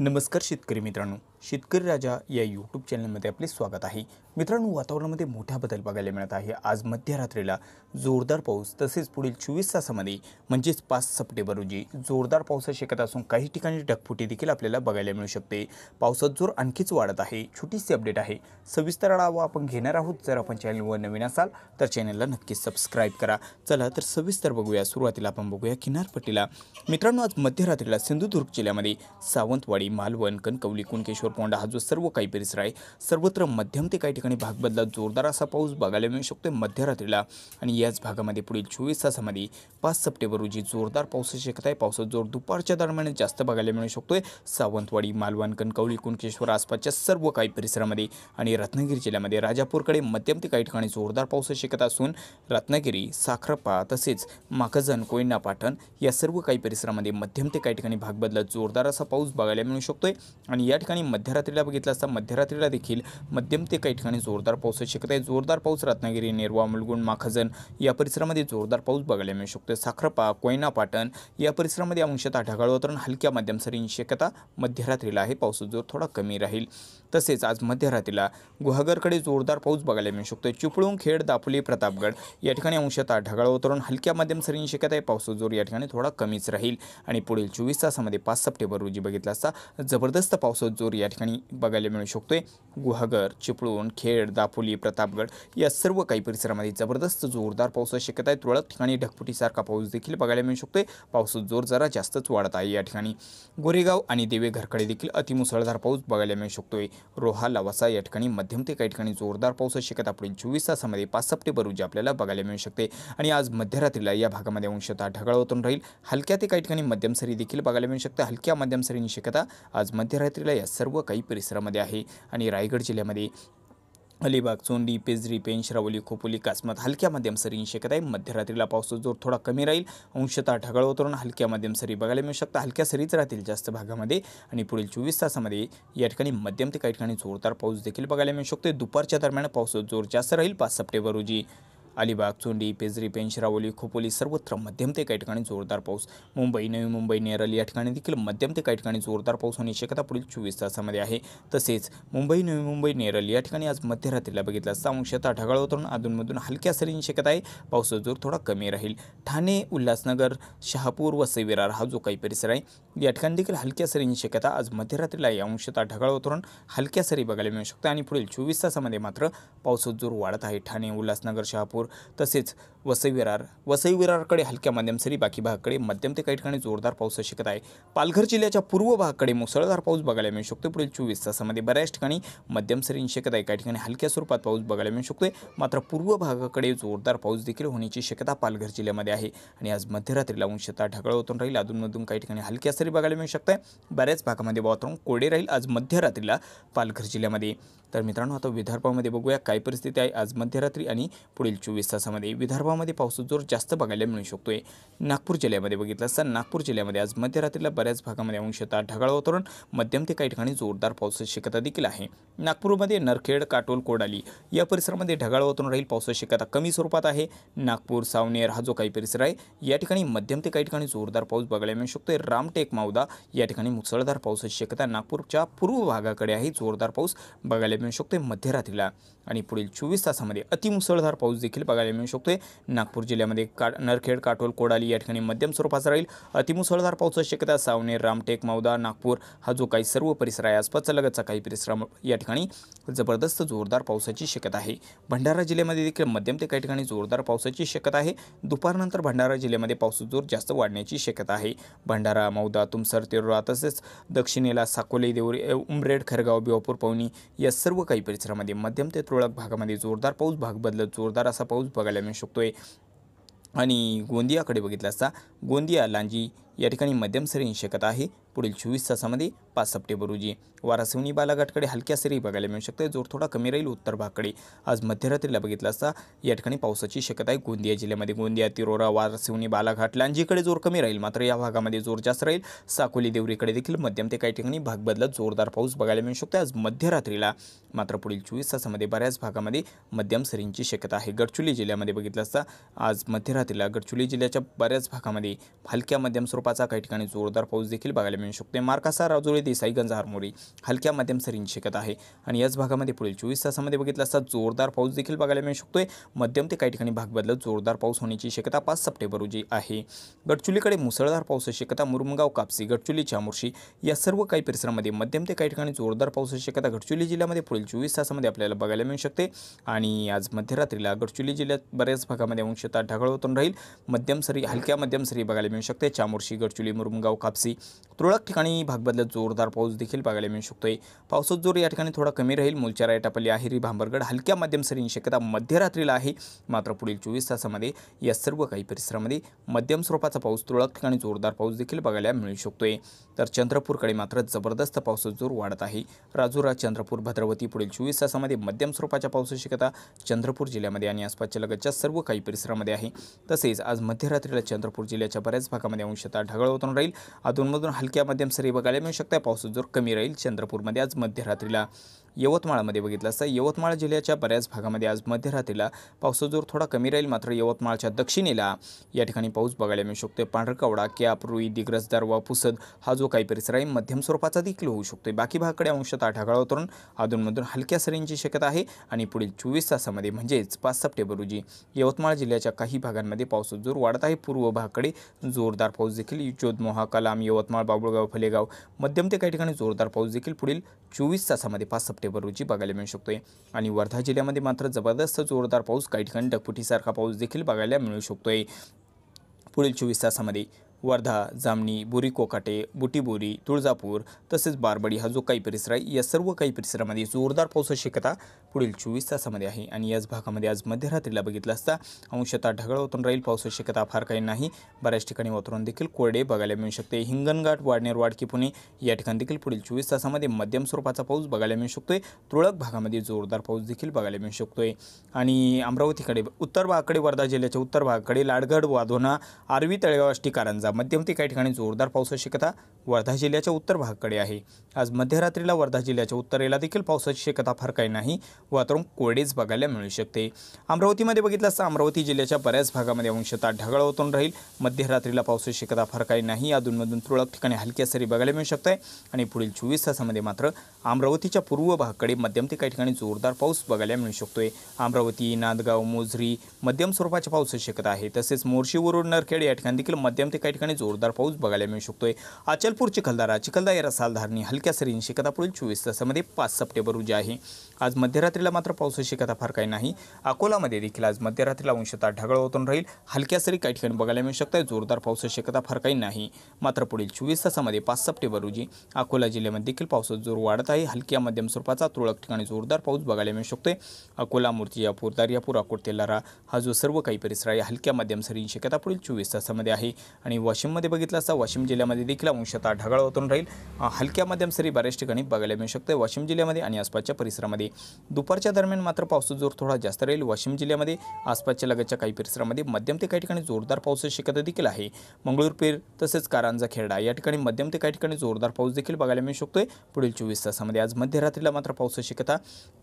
नमस्कार शेतकरी मित्रांनो शेतकरी राजा या यूट्यूब चॅनलमध्ये आपले स्वागत आहे मित्रांनो वातावरणामध्ये मोठा बदल बघायला मिळत आहे आज मध्यरात्रीला जोरदार पाऊस तसेच पुढील चोवीस तासामध्ये म्हणजेच पाच सप्टेंबर रोजी जोरदार पाऊस शक्यता असून काही ठिकाणी ढगफुटी देखील आपल्याला बघायला मिळू शकते पावसात जोर आणखीच वाढत आहे छोटीशी अपडेट आहे सविस्तर आढावा आपण घेणार आहोत जर आपण चॅनलवर नवीन असाल तर चॅनलला नक्की सबस्क्राईब करा चला तर सविस्तर बघूया सुरुवातीला आपण बघूया किनारपट्टीला मित्रांनो आज मध्यरात्रीला सिंधुदुर्ग जिल्ह्यामध्ये सावंतवाडी मालवण कणकवली कुणकेश्वर कोंडा हा जो सर्व काही परिसर आहे सर्वत्र मध्यम ते काही ठिकाणी भाग बदला जोरदार असा पाऊस बघायला मिळू शकतो मध्यरात्रीला आणि याच भागामध्ये पुढील चोवीस तासामध्ये पाच सप्टेंबर रोजी जोरदार पावसाची शक्यता आहे पावसाचा जोर दुपारच्या दरम्यान जास्त बघायला मिळू शकतोय सावंतवाडी मालवण कणकवली कुणकेश्वर आसपासच्या सर्व काही परिसरामध्ये आणि रत्नागिरी जिल्ह्यामध्ये राजापूरकडे मध्यम ते काही ठिकाणी जोरदार पावसाची शक्यता असून रत्नागिरी साखरपा तसेच माखजन कोयना पाठण या सर्व काही परिसरामध्ये मध्यम ते काही ठिकाणी भाग बदला जोरदार असा पाऊस बघायला मिळू शकतोय आणि या ठिकाणी मध्य मध्यरात्रीला बघितलं असता मध्यरात्रीला देखील मध्यम ते काही ठिकाणी जोरदार पावसाची शक्यता आहे जोरदार पाऊस रत्नागिरी नेरवा मुलगुण माखजन या परिसरामध्ये जोरदार पाऊस बघायला मिळू शकतो साखरपा कोयना पाटण या परिसरामध्ये अंशतः ढगाळ वातावरण हलक्या मध्यम सरींची शक्यता मध्यरात्रीला आहे पाऊस जोर थोडा कमी राहील तसेच आज मध्यरात्रीला गुहागरकडे जोरदार पाऊस बघायला मिळू शकतो चिपळूण खेड दापोली प्रतापगड या ठिकाणी अंशतः ढगाळ वातावरण हलक्या मध्यम सरींची शक्यता आहे पाऊस जोर या ठिकाणी थोडा कमीच राहील आणि पुढील चोवीस तासामध्ये पाच सप्टेंबर रोजी बघितला असता जबरदस्त पावसाचा जोर या या ठिकाणी बघायला मिळू शकतोय गुहागर चिपळूण खेड दापोली प्रतापगड या सर्व काही परिसरामध्ये जबरदस्त जोरदार पावसाची शक्यता आहे तुरळक ठिकाणी ढगफुटीसारखा पाऊस देखील बघायला मिळू शकतोय पाऊस जोर जरा जास्तच वाढत आहे या ठिकाणी गोरेगाव आणि देवे घरकडे देखील अतिमुसळधार पाऊस बघायला मिळू शकतोय रोहा लवासा या ठिकाणी मध्यम ते काही ठिकाणी जोरदार पावसाची शक्यता पुढील चोवीस तासामध्ये पाच सप्टेंबर रोजी आपल्याला बघायला मिळू शकते आणि आज मध्यरात्रीला या भागामध्ये अंशतः ढगाळ होतून राहील हलक्या ते काही ठिकाणी मध्यम सरी देखील बघायला मिळू शकते हलक्या मध्यम सरीची शक्यता आज मध्यरात्रीला या सर्व व काही परिसरामध्ये आहे आणि रायगड जिल्ह्यामध्ये अलिबाग चोंडी पेजरी पेन श्रावली खोपोली कासमत हलक्या मध्यम सरींची शक्यता आहे मध्यरात्रीला पावसाचा जोर थोडा कमी राहील अंशतः ढगाळ उतरून हलक्या मध्यम सरी बघायला मिळू शकतात हलक्या सरीच राहतील जास्त भागामध्ये आणि पुढील चोवीस तासामध्ये या ठिकाणी मध्यम ते काही ठिकाणी जोरदार पाऊस देखील बघायला मिळू शकतो दुपारच्या दरम्यान पावसाचा जोर जास्त राहील पाच सप्टेंबर रोजी अलिबाग चोंडी पेजरी पेन खोपोली सर्वत्र मध्यम ते काही ठिकाणी जोरदार पाऊस मुंबई नवी मुंबई नेरल या ठिकाणी देखील मध्यम ते काही ठिकाणी जोरदार पाऊस होण्याची शक्यता पुढील चोवीस तासामध्ये आहे तसेच मुंबई नवी मुंबई नेरल या ठिकाणी आज मध्यरात्रीला बघितलं असता अंशतः ढगाळ वातावरण अधूनमधून हलक्या सरींची शक्यता आहे पावसाचा जोर थोडा कमी राहील ठाणे उल्हासनगर शहापूर व सविरार हा जो काही परिसर आहे या ठिकाणी देखील हलक्या सरींची शक्यता आज मध्यरात्रीला या अंशता ढगाळ वातावरण हलक्या सरी बघायला मिळू शकतं आणि पुढील चोवीस तासामध्ये मात्र पावसाचा जोर वाढत आहे ठाणे उल्हासनगर शहापूर तसेच वसई विरार वसई विरारकडे हलक्या मध्यम सरी बाकी भागाकडे मध्यम ते काही ठिकाणी जोरदार पाऊस शकत आहे पालघर जिल्ह्याच्या पूर्व भागाकडे मुसळधार पाऊस बघायला मिळू शकतो पुढील चोवीस तासामध्ये बऱ्याच ठिकाणी मध्यम सरी शिकत आहे काही ठिकाणी हलक्या स्वरूपात पाऊस बघायला मिळू शकतोय मात्र पूर्व भागाकडे जोरदार पाऊस देखील होण्याची शक्यता पालघर जिल्ह्यामध्ये आहे आणि आज मध्यरात्रीला अंशता ढगळ होतून राहील अधूनमधून काही ठिकाणी हलक्या सरी बघायला मिळू शकत आहे बऱ्याच भागामध्ये वातावरण कोरडे राहील आज मध्यरात्रीला पालघर जिल्ह्यामध्ये तर मित्रांनो आता विदर्भामध्ये बघूया काय परिस्थिती आहे आज मध्यरात्री आणि पुढील चोवीस तासामध्ये विदर्भ विदर्भामध्ये पावसाचा जोर जास्त बघायला मिळू शकतो आहे नागपूर जिल्ह्यामध्ये बघितलं असता नागपूर जिल्ह्यामध्ये आज मध्यरात्रीला बऱ्याच भागामध्ये अंशतः ढगाळ वातावरण मध्यम ते काही ठिकाणी जोरदार पावसाची शक्यता देखील आहे नागपूरमध्ये नरखेड काटोल कोडाली या परिसरामध्ये ढगाळ वातावरण राहील पावसाची शक्यता कमी स्वरूपात आहे नागपूर सावनेर हा जो काही परिसर आहे या ठिकाणी मध्यम ते काही ठिकाणी जोरदार पाऊस बघायला मिळू शकतो रामटेक मावदा या ठिकाणी मुसळधार पावसाची शक्यता नागपूरच्या पूर्व भागाकडे आहे जोरदार पाऊस बघायला मिळू शकतो मध्यरात्रीला आणि पुढील चोवीस तासामध्ये अतिमुसळधार पाऊस देखील बघायला मिळू शकतो नागपूर जिल्ह्यामध्ये का नरखेड काटोल कोडाली या ठिकाणी मध्यम स्वरूपाचा राहील अतिमुसळधार पावसाची शक्यता सावनेर रामटेक मावदा नागपूर हा जो काही सर्व परिसर आहे आसपासचा लगतचा काही परिसर या ठिकाणी जबरदस्त जोरदार पावसाची शक्यता आहे भंडारा जिल्ह्यामध्ये देखील मध्यम ते काही ठिकाणी जोरदार पावसाची शक्यता आहे दुपारनंतर भंडारा जिल्ह्यामध्ये पाऊस जोर जास्त वाढण्याची शक्यता आहे भंडारा मौदा तुमसर तेरोरा तसेच दक्षिणेला साकोली देऊर उमरेड खरगाव बिवापूर पवनी या सर्व काही परिसरामध्ये मध्यम ते तुरळक भागामध्ये जोरदार पाऊस भाग बदलत जोरदार असा पाऊस बघायला मिळू शकतोय आणि गोंदियाकडे बघितला असता गोंदिया लांजी या ठिकाणी मध्यम सरी शकत आहे पुढील चोवीस तासामध्ये पाच सप्टेंबर रोजी वारासिवनी बालाघाटकडे हलक्या सरी बघायला मिळू शकते जोर थोडा कमी राहील उत्तर भागकडे आज मध्यरात्रीला बघितलं असता या ठिकाणी पावसाची शक्यता आहे गोंदिया जिल्ह्यामध्ये गोंदिया तिरोरा वारासिवनी बालाघाट लांजीकडे जोर कमी राहील मात्र या भागामध्ये जोर जास्त राहील साकोली देवरीकडे देखील मध्यम ते काही ठिकाणी भाग बदलत जोरदार पाऊस बघायला मिळू शकतो आज मध्यरात्रीला मात्र पुढील चोवीस तासामध्ये बऱ्याच भागामध्ये मध्यम सरींची शक्यता आहे गडचुली जिल्ह्यामध्ये बघितलं असता आज मध्यरात्रीला गडचुली जिल्ह्याच्या बऱ्याच भागामध्ये हलक्या मध्यम स्वरूप पाचा काही ठिकाणी जोरदार पाऊस देखील बघायला मिळू शकतो मार्कासा राजोळी देसाईगंज हारमोरी हलक्या मध्यम सरींनी शिकत आहे आणि याच भागामध्ये पुढील चोवीस तासामध्ये बघितला असता जोरदार पाऊस देखील बघायला मिळू शकतोय मध्यम ते काही ठिकाणी भाग बदलत जोरदार पाऊस होण्याची शक्यता पाच सप्टेंबर रोजी आहे गडचुलीकडे मुसळधार पावसाची शक्यता मुरमगाव कापसी गडचुली चामोर्शी या सर्व काही परिसरामध्ये मध्यम ते काही ठिकाणी जोरदार पावसाची शक्यता गडचुली जिल्ह्यामध्ये पुढील चोवीस तासामध्ये आपल्याला बघायला मिळू शकते आणि आज मध्यरात्रीला गडचुली जिल्ह्यात बऱ्याच भागामध्ये अंशतः ढगळ होतून राहील मध्यम सरी हलक्या मध्यम सरी बघायला मिळू शकते चामोर्शी वाशी गडचिरोली मुरमगाव कापसी तुरळक ठिकाणी भाग जोरदार पाऊस देखील बघायला मिळू शकतोय पावसात जोर या ठिकाणी थोडा कमी राहील मूलचारा एटापल्ली आहेरी भांबरगड हलक्या मध्यम सरींची शक्यता मध्यरात्रीला आहे मात्र पुढील चोवीस तासामध्ये या सर्व काही परिसरामध्ये मध्यम स्वरूपाचा पाऊस तुरळक ठिकाणी जोरदार पाऊस देखील बघायला मिळू शकतोय तर चंद्रपूरकडे मात्र जबरदस्त पावसाचा जोर वाढत आहे राजुरा चंद्रपूर भद्रवती पुढील चोवीस तासामध्ये मध्यम स्वरूपाच्या पावसाची शक्यता चंद्रपूर जिल्ह्यामध्ये आणि आसपासच्या लगतच्या सर्व काही परिसरामध्ये आहे तसेच आज मध्यरात्रीला चंद्रपूर जिल्ह्याच्या बऱ्याच भागामध्ये अंशतः ढगाळ होतून राहील अधूनमधून हलक्या मध्यम सरी बघायला मिळू शकतात पावसाचा जोर कमी राहील चंद्रपूरमध्ये आज मध्यरात्रीला यवतमाळमध्ये बघितलं असता यवतमाळ जिल्ह्याच्या बऱ्याच भागामध्ये आज मध्यरात्रीला पावसाचा जोर थोडा कमी राहील मात्र यवतमाळच्या दक्षिणेला या ठिकाणी पाऊस बघायला मिळू शकतो पांढरकवडा कॅप रुई दिग्रजदार व पुसद हा जो काही परिसर आहे मध्यम स्वरूपाचा देखील होऊ शकतो बाकी भागाकडे अंशतः ढगाळ उतरून अधूनमधून हलक्या सरींची शक्यता आहे आणि पुढील चोवीस तासामध्ये म्हणजेच पाच सप्टेंबर रोजी यवतमाळ जिल्ह्याच्या काही भागांमध्ये पावसाचा जोर वाढत आहे पूर्व भागाकडे जोरदार पाऊस देखील जोधमोहा कलाम यवतमाळ बाबुळगाव फलेगाव मध्यम ते काही ठिकाणी जोरदार पाऊस देखील पुढील चोवीस तासामध्ये पाच सप्टेंबर सप्टेंबर रोजी बघायला मिळू शकतोय आणि वर्धा जिल्ह्यामध्ये मात्र जबरदस्त जोरदार पाऊस काही ठिकाणी ढगफुटीसारखा पाऊस देखील बघायला मिळू शकतोय पुढील चोवीस तासामध्ये वर्धा जामनी बुरी कोकाटे बुटीबोरी तुळजापूर तसेच बारबडी हा जो काही परिसर आहे या सर्व काही परिसरामध्ये जोरदार पावसाची शक्यता पुढील चोवीस तासामध्ये आहे आणि याच भागामध्ये आज मध्यरात्रीला बघितलं असता अंशतः ढगाळ होतून राहील पावसाची शक्यता फार काही नाही बऱ्याच ठिकाणी वातावरण देखील कोरडे बघायला मिळू शकते हिंगणघाट वाडनेर वाडकी पुणे या ठिकाणी देखील पुढील चोवीस तासामध्ये मध्यम स्वरूपाचा पाऊस बघायला मिळू शकतोय तुळक भागामध्ये जोरदार पाऊस देखील बघायला मिळू शकतोय आणि अमरावतीकडे उत्तर भागाकडे वर्धा जिल्ह्याच्या उत्तर भागाकडे लाडगड वाधोना आरवी तळेगाव आष्टी कारंजा मध्यम ते काही ठिकाणी जोरदार पावसाची शक्यता वर्धा जिल्ह्याच्या उत्तर भागाकडे आहे आज मध्यरात्रीला वर्धा जिल्ह्याच्या उत्तरेला देखील पावसाची शक्यता फार काही नाही वातावरण कोरडेच बघायला मिळू शकते अमरावतीमध्ये बघितलं असता अमरावती जिल्ह्याच्या बऱ्याच भागामध्ये अंशतः ढगाळ होतून राहील मध्यरात्रीला पावसाची शक्यता फार काही नाही अधूनमधून तुरळक ठिकाणी हलक्या सरी बघायला मिळू शकत आहे आणि पुढील चोवीस तासामध्ये मात्र अमरावतीच्या पूर्व भागाकडे मध्यम ते काही ठिकाणी जोरदार पाऊस बघायला मिळू शकतोय अमरावती नांदगाव मोझरी मध्यम स्वरूपाच्या पावसाची शक्यता आहे तसेच मोर्शी वरुड नरखेड या ठिकाणी देखील मध्यम ते काही ठिकाणी ठिकाणी जोरदार पाऊस बघायला मिळू शकतोय अचलपूर चिखलदारा चिखलदा या रसालधारणी हलक्या सरी शिकता पुढील चोवीस तासामध्ये पाच सप्टेंबर रोजी आहे आज मध्यरात्रीला मात्र पावसाची कथा फार काही नाही अकोलामध्ये देखील आज मध्यरात्रीला अंशतः ढगाळ होतून राहील हलक्या सरी काही ठिकाणी बघायला मिळू शकतोय जोरदार पावसाची कथा फार काही नाही मात्र पुढील चोवीस तासामध्ये पाच सप्टेंबर रोजी अकोला जिल्ह्यामध्ये देखील पावसाचा जोर वाढत आहे हलक्या मध्यम स्वरूपाचा तुरळक ठिकाणी जोरदार पाऊस बघायला मिळू शकतोय अकोला मूर्तीयापूर दर्यापूर अकोट तेलारा हा जो सर्व काही परिसर आहे हलक्या मध्यम सरी शक्यता पुढील चोवीस तासामध्ये आहे आणि वाशिममध्ये बघितलं असता वाशिम जिल्ह्यामध्ये देखील अंशतः ढगाळ वातावरण राहील हलक्या मध्यम सरी बऱ्याच ठिकाणी बघायला मिळू शकते वाशिम जिल्ह्यामध्ये आणि आसपासच्या परिसरामध्ये दुपारच्या दरम्यान मात्र पावसाचा जोर थोडा जास्त राहील वाशिम जिल्ह्यामध्ये आसपासच्या लगतच्या काही परिसरामध्ये मध्यम ते काही ठिकाणी जोरदार पावसाची शक्यता देखील आहे मंगळूरपेर तसेच कारांजा खेरडा या ठिकाणी मध्यम ते काही ठिकाणी जोरदार पाऊस देखील बघायला मिळू शकतोय पुढील चोवीस तासामध्ये आज मध्यरात्रीला मात्र पावसाची शक्यता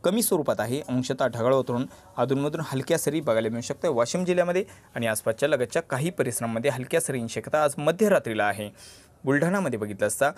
कमी स्वरूपात आहे अंशतः ढगाळ वातावरण अधूनमधून हलक्या सरी बघायला मिळू शकते वाशिम जिल्ह्यामध्ये आणि आसपासच्या लगतच्या काही परिसरामध्ये हलक्या सरींची शक्यता आता आज मध्यरात्रीला आहे बुलढाणामध्ये बघितलं असता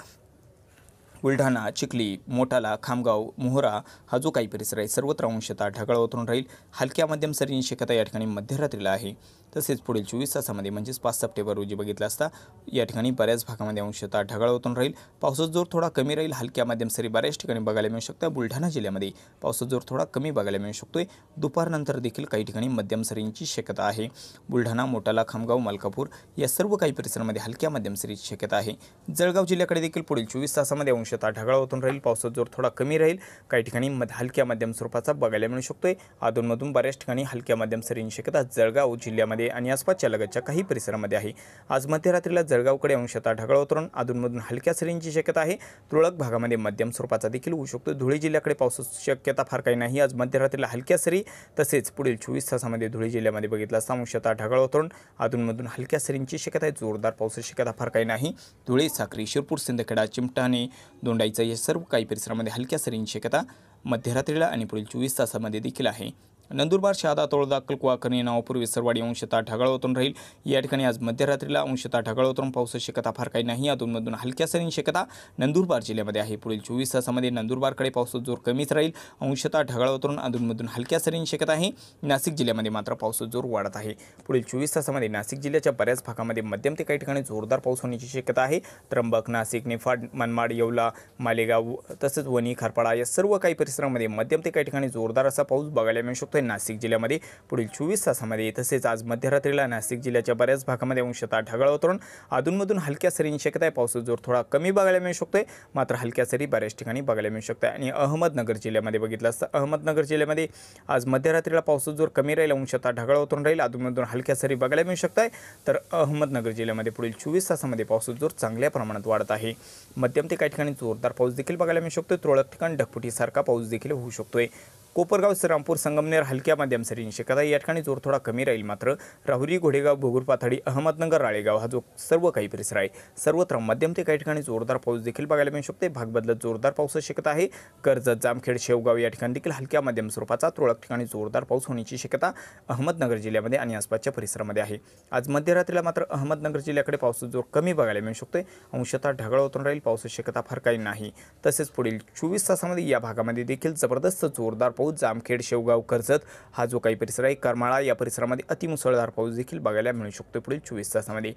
बुलढाणा चिखली मोटाला खामगाव मोहरा हा जो काही परिसर आहे सर्वत्र अंशता ढगाळ उतरून राहील हलक्या मध्यम सरींची शक्यता या ठिकाणी मध्यरात्रीला आहे तसेच पुढील चोवीस तासामध्ये म्हणजेच पाच सप्टेंबर रोजी बघितलं असता या ठिकाणी बऱ्याच भागामध्ये अंशतः ढगाळ होतून राहील पावसाचा जोर थोडा कमी राहील हलक्या मध्यम सरी बऱ्याच ठिकाणी बघायला मिळू शकतं बुलढाणा जिल्ह्यामध्ये पावसाचा जोर थोडा कमी बघायला मिळू शकतोय दुपारनंतर देखील काही ठिकाणी मध्यम सरींची शक्यता आहे बुलढाणा मोटाला खामगाव मलकापूर या सर्व काही परिसरामध्ये हलक्या मध्यम सरीची शक्यता आहे जळगाव जिल्ह्याकडे देखील पुढील चोवीस तासामध्ये अंशतः ढगाळ होतून राहील पावसाचा जोर थोडा कमी राहील काही ठिकाणी मध हलक्या मध्यम स्वरूपाचा बघायला मिळू शकतोय अधूनमधून बऱ्याच ठिकाणी हलक्या मध्यम सरींची शक्यता जळगाव जिल्ह्यामध्ये आणि आसपासच्या लगतच्या काही परिसरामध्ये आहे आज मध्यरात्रीला जळगावकडे अंशतः ढगाळ उतरून अधूनमधून हलक्या सरींची शक्यता आहे तुळक भागामध्ये मध्यम स्वरूपाचा देखील होऊ शकतो धुळे जिल्ह्याकडे पावसाची शक्यता फार काही नाही आज मध्यरात्रीला हलक्या सरी तसेच पुढील चोवीस तासामध्ये धुळे जिल्ह्यामध्ये बघितला असता अंशतः ढगाळ उतरून अधूनमधून हलक्या सरींची शक्यता आहे जोरदार पावसाची शक्यता फार काही नाही धुळे साक्री शिरपूर सिंदखेडा चिमटाने दोंडाईचा या सर्व काही परिसरामध्ये हलक्या सरींची शक्यता मध्यरात्रीला आणि पुढील चोवीस तासामध्ये देखील आहे नंदुरबार शहादा तोळ दाखल कुवाकरणी नावापूर्वी सरवाडी अंशतः ढगाळ होतून राहील या ठिकाणी आज मध्यरात्रीला अंशता ढगाळ होतून पाऊस शक्यता फार काही नाही अधूनमधून हलक्या सरी शक्यता नंदुरबार जिल्ह्यामध्ये आहे पुढील चोवीस तासामध्ये नंदुरबारकडे पावसाचा जोर कमीच राहील अंशतः ढगाळ वातावरण अधूनमधून हलक्या सरी शक्यता आहे नाशिक जिल्ह्यामध्ये मात्र पावसाचा जोर वाढत आहे पुढील चोवीस तासामध्ये नाशिक जिल्ह्याच्या बऱ्याच भागामध्ये मध्यम ते काही ठिकाणी जोरदार पाऊस होण्याची शक्यता आहे त्र्यंबक नाशिक निफाड मनमाड येवला मालेगाव तसंच वणी खरपाडा या सर्व काही परिसरामध्ये मध्यम ते काही ठिकाणी जोरदार असा पाऊस बघायला मिळू शकतो नाशिक जिल्ह्यामध्ये पुढील चोवीस तासामध्ये तसेच आज मध्यरात्रीला नाशिक जिल्ह्याच्या बऱ्याच भागामध्ये अंशतः ढगाळ उतरून अधूनमधून हलक्या सरींची शक्यता आहे पावसाचा जोर थोडा कमी बघायला मिळू शकतो मात्र हलक्या सरी बऱ्याच ठिकाणी बघायला मिळू शकतोय आणि अहमदनगर जिल्ह्यामध्ये बघितलं असतं अहमदनगर जिल्ह्यामध्ये आज मध्यरात्रीला पावसाचा जोर कमी राहील अंशतः ढगाळ उतरून राहील अधूनमधून हलक्या सरी बघायला मिळू शकत आहे तर अहमदनगर जिल्ह्यामध्ये पुढील चोवीस तासामध्ये पावसाचा जोर चांगल्या प्रमाणात वाढत आहे मध्यम ते काही ठिकाणी जोरदार पाऊस देखील बघायला मिळू शकतो तुरळक ठिकाणी ढकपुटीसारखा पाऊस देखील होऊ शकतोय कोपरगाव श्रीरामपूर संगमनेर हलक्या मध्यम सरींनी शक्यता या ठिकाणी जोर थोडा कमी राहील मात्र राहुरी घोडेगाव भोगूर पाथाडी अहमदनगर राळेगाव हा जो सर्व काही परिसर आहे सर्वत्र मध्यम ते काही ठिकाणी जोरदार पाऊस देखील बघायला मिळू शकते भाग बदलत जोरदार पाऊस शक्यता आहे कर्जत जामखेड शेवगाव या ठिकाणी देखील हलक्या मध्यम स्वरूपाचा तुरळक ठिकाणी जोरदार पाऊस होण्याची शक्यता अहमदनगर जिल्ह्यामध्ये आणि आसपासच्या परिसरामध्ये आहे आज मध्यरात्रीला मात्र अहमदनगर जिल्ह्याकडे पाऊस जोर कमी बघायला मिळू शकतो अंशतः ढगाळ होतून राहील पावसाची शक्यता फार काही नाही तसेच पुढील चोवीस तासामध्ये या भागामध्ये देखील जबरदस्त जोरदार पाऊस जामखेड शेवगाव कर्जत हा जो काही परिसर आहे करमाळा या परिसरामध्ये अतिमुसळधार पाऊस देखील बघायला मिळू शकतो पुढील चोवीस तासामध्ये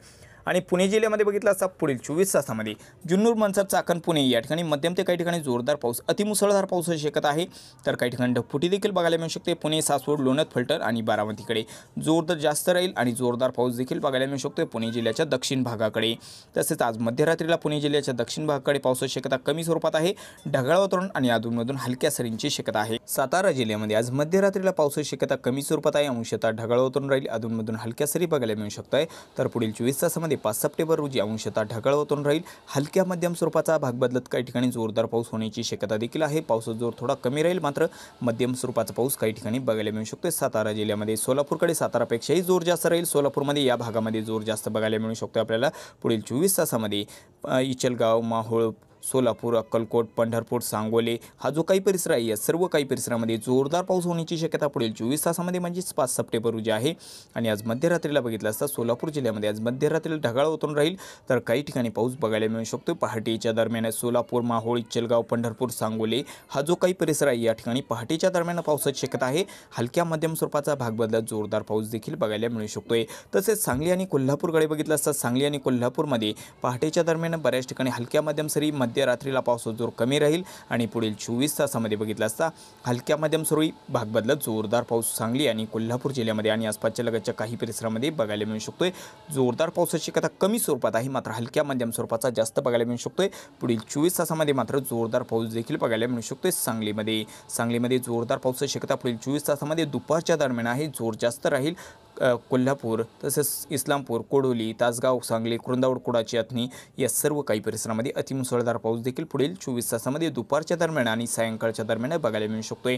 आणि पुणे जिल्ह्यामध्ये बघितलं असता पुढील चोवीस तासामध्ये जुन्नूर मनसर चाकण पुणे या ठिकाणी मध्यम ते काही ठिकाणी जोरदार पाऊस अतिमुसळधार पाऊस शकत आहे तर काही ठिकाणी ढगफुटी देखील बघायला मिळू शकते पुणे सासवड लोणत फलटण आणि बारामतीकडे जोरदार जास्त राहील आणि जोरदार पाऊस देखील बघायला मिळू शकतो पुणे जिल्ह्याच्या दक्षिण भागाकडे तसेच आज मध्यरात्रीला पुणे जिल्ह्याच्या दक्षिण भागाकडे पावसाची शक्यता कमी स्वरूपात आहे ढगाळ वातावरण आणि अधूनमधून हलक्या सरींची शक्यता आहे सातारा जिल्ह्यामध्ये आज मध्यरात्रीला पावसाची शक्यता कमी स्वरूपात आहे अंशतः ढगाळ वातावरण राहील अधूनमधून हलक्या सरी बघायला मिळू शकत आहे तर पुढील चोवीस तासामध्ये ते पाच सप्टेंबर रोजी अंशतः ढगाळवतून राहील हलक्या मध्यम स्वरूपाचा भाग बदलत काही ठिकाणी जोरदार पाऊस होण्याची शक्यता देखील आहे पावसाचा जोर थोडा कमी राहील मात्र मध्यम स्वरूपाचा पाऊस काही ठिकाणी बघायला मिळू शकतो सातारा जिल्ह्यामध्ये सोलापूरकडे सातारापेक्षाही जोर जास्त राहील सोलापूरमध्ये या भागामध्ये जोर जास्त बघायला मिळू शकतो आपल्याला पुढील चोवीस तासामध्ये इचलगाव माहोळ सोलापूर अक्कलकोट पंढरपूर सांगोले हा जो काही परिसर आहे या सर्व काही परिसरामध्ये जोरदार पाऊस होण्याची शक्यता पुढील चोवीस तासामध्ये म्हणजेच पाच सप्टेंबर रोजी आहे आणि आज मध्यरात्रीला बघितलं असता सोलापूर जिल्ह्यामध्ये आज मध्यरात्रीला ढगाळ ओतून राहील तर काही ठिकाणी पाऊस बघायला मिळू शकतो पहाटेच्या दरम्यान सोलापूर माहोळ चलगाव पंढरपूर सांगोले हा जो काही परिसर आहे या ठिकाणी पहाटेच्या दरम्यान पावसाची शक्यता आहे हलक्या मध्यम स्वरूपाचा भाग बदलत जोरदार पाऊस देखील बघायला मिळू शकतोय तसेच सांगली आणि कोल्हापूरकडे बघितलं असता सांगली आणि कोल्हापूरमध्ये पहाटेच्या दरम्यान बऱ्याच ठिकाणी हलक्या मध्यम सरी मध्य मध्य रात्रीला पावसाचा जोर कमी राहील आणि पुढील चोवीस तासामध्ये बघितला असता हलक्या मध्यम स्वरूपी बदलत जोरदार पाऊस सांगली आणि कोल्हापूर जिल्ह्यामध्ये आणि आसपासच्या लगतच्या काही परिसरामध्ये बघायला मिळू शकतोय जोरदार पावसाची कथा कमी स्वरूपात आहे मात्र हलक्या मध्यम स्वरूपाचा जास्त बघायला मिळू शकतोय पुढील चोवीस तासामध्ये मात्र जोरदार पाऊस देखील बघायला मिळू शकतोय सांगलीमध्ये सांगलीमध्ये जोरदार पावसाची शक्यता पुढील चोवीस तासामध्ये दुपारच्या दरम्यान आहे जोर जास्त राहील कोल्हापूर तसेच इस्लामपूर कोडोली तासगाव सांगली कृंदावड कुडाची अथनी या सर्व काही परिसरामध्ये अतिमुसळधार पाऊस देखील पुढील चोवीस तासामध्ये दुपारच्या दरम्यान आणि सायंकाळच्या दरम्यान बघायला मिळू शकतोय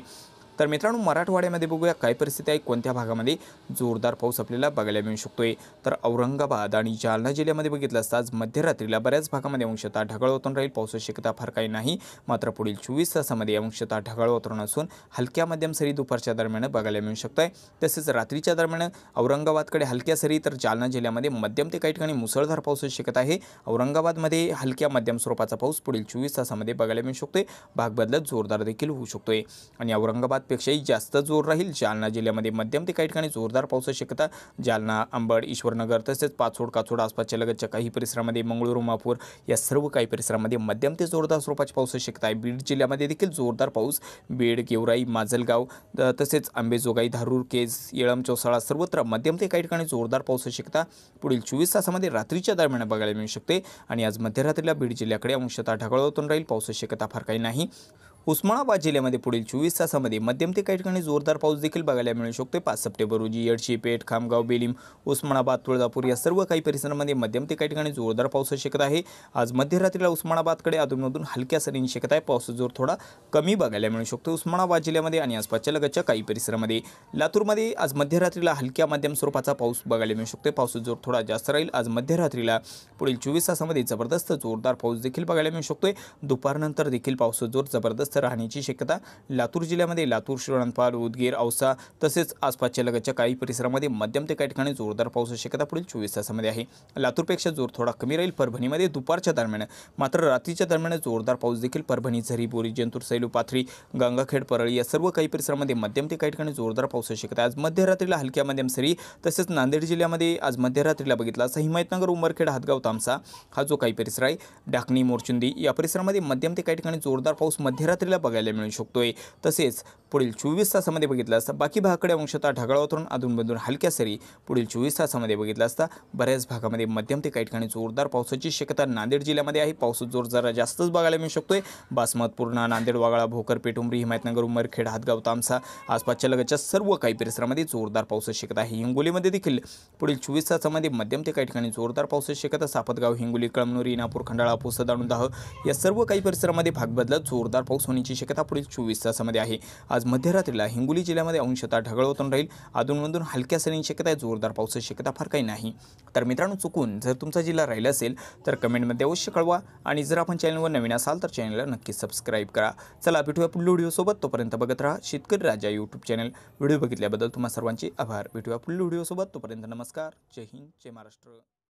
तर मित्रांनो मराठवाड्यामध्ये बघूया काय परिस्थिती आहे कोणत्या भागामध्ये जोरदार पाऊस आपल्याला बघायला मिळू शकतोय तर औरंगाबाद आणि जालना जिल्ह्यामध्ये बघितलं असता आज मध्यरात्रीला बऱ्याच भागामध्ये अंशतः ढगाळ होतून राहील पावसाची शक्यता फार काही नाही मात्र पुढील चोवीस तासामध्ये अंशतः ढगाळ वातावरण असून हलक्या मध्यम सरी दुपारच्या दरम्यान बघायला मिळू शकत आहे तसेच रात्रीच्या दरम्यान औरंगाबादकडे हलक्या सरी तर जालना जिल्ह्यामध्ये मध्यम ते काही ठिकाणी मुसळधार पावसाची शक्यता आहे औरंगाबादमध्ये हलक्या मध्यम स्वरूपाचा पाऊस पुढील चोवीस तासामध्ये बघायला मिळू शकतोय भाग बदलत जोरदार देखील होऊ शकतोय आणि औरंगाबाद पेक्षाही जास्त जोर राहील जालना जिल्ह्यामध्ये मध्यम ते काही ठिकाणी जोरदार पाऊस शक्यता जालना अंबड ईश्वरनगर तसेच पाचोड काचोड आसपासच्या लगतच्या काही परिसरामध्ये मंगळूर मापूर या सर्व काही परिसरामध्ये मध्यम ते जोरदार स्वरूपाची पाऊस शक्यता आहे बीड जिल्ह्यामध्ये देखील जोरदार पाऊस बीड गेवराई माजलगाव तसेच आंबेजोगाई धारूर केज येळम चौसाळा सर्वत्र मध्यम ते काही ठिकाणी जोरदार पाऊस शक्यता पुढील चोवीस तासामध्ये रात्रीच्या दरम्यान बघायला मिळू शकते आणि आज मध्यरात्रीला बीड जिल्ह्याकडे अंशतः ढगाळ होतून राहील पाऊस शक्यता फार काही नाही उस्मानाबाद जिल्ह्यामध्ये पुढील चोवीस तासामध्ये मध्यम ते काही ठिकाणी जोरदार पाऊस देखील बघायला मिळू शकतो पाच सप्टेंबर रोजी येडशी पेठ खामगाव बेलीम उस्मानाबाद तुळजापूर या सर्व काही परिसरामध्ये मध्यम ते काही ठिकाणी जोरदार पाऊस शक्यता आहे आज मध्यरात्रीला उस्मानाबादकडे अधूनमधून हलक्या सरींनी शक्यता आहे पावसाचा जोर थोडा कमी बघायला मिळू शकतो उस्मानाबाद जिल्ह्यामध्ये आणि आसपासच्या लगतच्या काही परिसरामध्ये लातूरमध्ये आज मध्यरात्रीला हलक्या मध्यम स्वरूपाचा पाऊस बघायला मिळू शकतो पावसाचा जोर थोडा जास्त राहील आज मध्यरात्रीला पुढील चोवीस तासामध्ये जबरदस्त जोरदार पाऊस देखील बघायला मिळू शकतोय दुपारनंतर देखील पावसाचा जोर जबरदस्त राहण्याची शक्यता लातूर जिल्ह्यामध्ये लातूर श्रीराणपाल उदगीर औसा तसेच आसपासच्या लगतच्या काही परिसरामध्ये मध्यम ते काही ठिकाणी जोरदार पावसाची शक्यता पुढील चोवीस तासामध्ये आहे लातूरपेक्षा जोर थोडा कमी राहील परभणीमध्ये दुपारच्या दरम्यान मात्र रात्रीच्या दरम्यान जोरदार पाऊस देखील परभणी झरी बोरी जंतूर सैलू पाथरी गंगाखेड परळी या सर्व काही परिसरामध्ये मध्यम ते काही ठिकाणी जोरदार पावसाची शक्यता आज मध्यरात्रीला हलक्या मध्यम सरी तसेच नांदेड जिल्ह्यामध्ये आज मध्यरात्रीला बघितला असं हिमायतनगर उमरखेड हातगाव तामसा हा जो काही परिसर आहे डाकणी मोरचुंदी या परिसरामध्ये मध्यम ते काही ठिकाणी जोरदार पाऊस मध्यरात्री रात्रीला बघायला मिळू शकतोय तसेच पुढील चोवीस तासामध्ये बघितलं असता बाकी भागाकडे अंशतः ढगाळ वातावरण अधूनमधून हलक्या सरी पुढील चोवीस तासामध्ये बघितलं असता बऱ्याच भागामध्ये मध्यम ते काही ठिकाणी जोरदार पावसाची शक्यता नांदेड जिल्ह्यामध्ये आहे पाऊस जोर जरा जास्तच बघायला मिळू शकतोय बासमत पूर्णा नांदेड वागळा भोकर पेटुंबरी हिमायतनगर उमरखेड हातगाव तामसा आसपासच्या लगतच्या सर्व काही परिसरामध्ये जोरदार पावसाची शक्यता आहे हिंगोलीमध्ये देखील पुढील चोवीस तासामध्ये मध्यम ते काही ठिकाणी जोरदार पावसाची शक्यता सापतगाव हिंगोली कळमनुरी नापूर खंडाळा पुसदाणू दाह या सर्व काही परिसरामध्ये भाग बदलत जोरदार पाऊस होण्याची शक्यता पुढील चोवीस तासामध्ये आहे आज मध्यरात्रीला हिंगोली जिल्ह्यामध्ये ढगळ होतून राहील अधूनमधून हलक्या सरींची शक्यता आहे जोरदार पावसाची शक्यता फार काही नाही तर मित्रांनो चुकून जर तुमचा जिल्हा राहिला असेल तर कमेंटमध्ये अवश्य कळवा आणि जर आपण चॅनलवर नवीन असाल तर चॅनलला नक्की सबस्क्राईब करा चला भेटूया पुढील व्हिडिओसोबत तोपर्यंत बघत राहा Shetkari Raja YouTube channel video बघितल्याबद्दल तुम्हा सर्वांचे आभार भेटूया पुढील व्हिडिओसोबत तोपर्यंत नमस्कार जय हिंद जय महाराष्ट्र